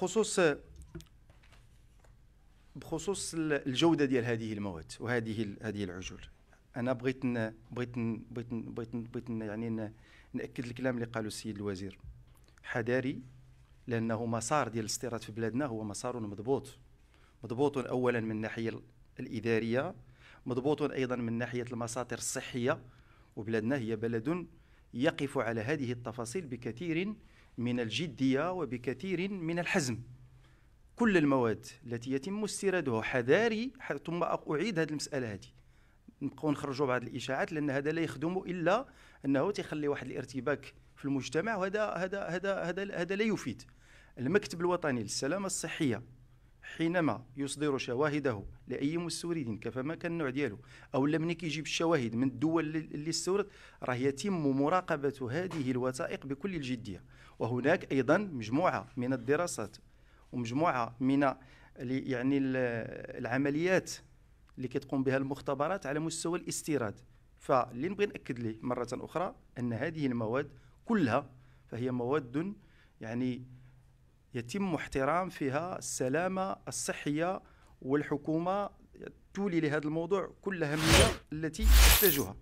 بخصوص بخصوص الجوده ديال هذه المواد وهذه هذه العجول انا بغيت ن بغيت ن بغيت ن بغيت ن بغيت ن يعني ن ناكد الكلام اللي قاله السيد الوزير حذاري لانه مسار ديال الاستيراد في بلادنا هو مسار مضبوط مضبوط اولا من الناحيه الاداريه مضبوط ايضا من ناحيه المساطر الصحيه وبلادنا هي بلد يقف على هذه التفاصيل بكثير من الجدية وبكثير من الحزم كل المواد التي يتم استيرادها حذاري ثم أعيد هذه المسألة هذه نبقاو نخرجوا بعض الاشاعات لان هذا لا يخدم الا انه تيخلي واحد الارتباك في المجتمع وهذا هذا هذا هذا هذا لا يفيد المكتب الوطني للسلامه الصحيه حينما يصدر شواهده لاي مستورد ما كان النوع ديالو او لا كيجيب الشواهد من الدول اللي استورد راه يتم مراقبه هذه الوثائق بكل الجديه وهناك ايضا مجموعه من الدراسات ومجموعه من يعني العمليات اللي كتقوم بها المختبرات على مستوى الاستيراد فاللي نبغي ناكد ليه مره اخرى ان هذه المواد كلها فهي مواد يعني يتم احترام فيها السلامة الصحية والحكومة تولي لهذا الموضوع كل أهمية التي تحتاجها